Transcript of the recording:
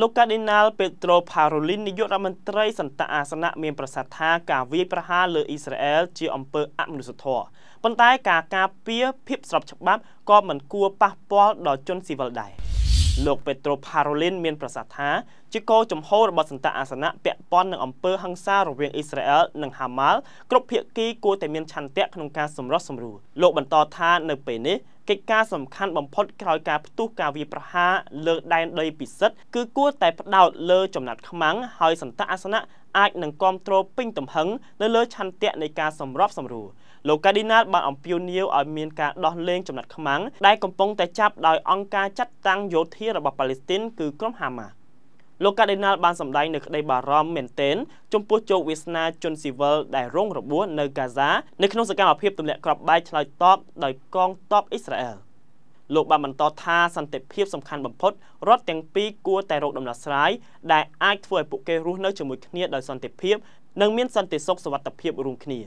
លោកកាឌីណាល់ពេត្រូផារូលីននាយករដ្ឋមន្ត្រីសន្តអាសនៈមានប្រសាសន៍ថាការវាយប្រហារលើអ៊ីស្រាអែលជាអំពើអមនុស្សធម៌ប៉ុន្តែការការពារភាពស្របច្បាប់ក៏មិនគួរប៉ះពាល់ដល់ជនស៊ីវិលដែរលោកពេត្រូផារូលីនមានប្រសាសន៍ថាជាកោចំហររបស់សន្តអាសនៈពាក់ព័ន្ធនឹងអំពើហិង្សារវាងអ៊ីស្រាអែលនិងហាម៉ាល់គ្រប់ភាគីគួរតែមានឆន្ទៈក្នុងការសម្រោះសម្រួលលោកបន្តថានៅពេលនេះកិច្ចការសំខាន់បំផុតក្រោយការផ្ទុះការវាយប្រហារលើដែនដីពិសិដ្ឋគឺគួរតែផ្ដោតលើចំណាត់ខ្មាំងហើយសន្តអាសនៈអាចនឹងគ្រប់គ្រងពេញទំហឹងនៅលើឆន្ទៈនៃការសម្របសម្រួលលោកកាឌីណាលបានអំពាវនាវឲ្យមានការដោះលែងចំណាត់ខ្មាំងដែលកំពុងតែចាប់ដោយអង្គការចាត់តាំងយោធារបស់ប៉ាឡេស្ទីនគឺក្រុមហាម៉ាស់លោកកាដេណាល់បានសម្ដែងនៅក្តីបារម្ភមែនទែនចំពោះជោគវាសនាជនស៊ីវិលដែលរងរបួសនៅកាហ្សា នៅក្នុងសកម្មភាពទម្លាក់គ្រាប់បែកឆ្លើយតបដោយកងទ័ពអ៊ីស្រាអែលលោកបានបន្តថាសន្តិភាពសំខាន់បំផុតរដ្ឋទាំងពីរគួរតែរកដំណោះស្រាយដែលអាចធ្វើឲ្យពួកគេរស់នៅជាមួយគ្នាដោយសន្តិភាព និងមានសន្តិសុខសวัสดิភាពរួមគ្នា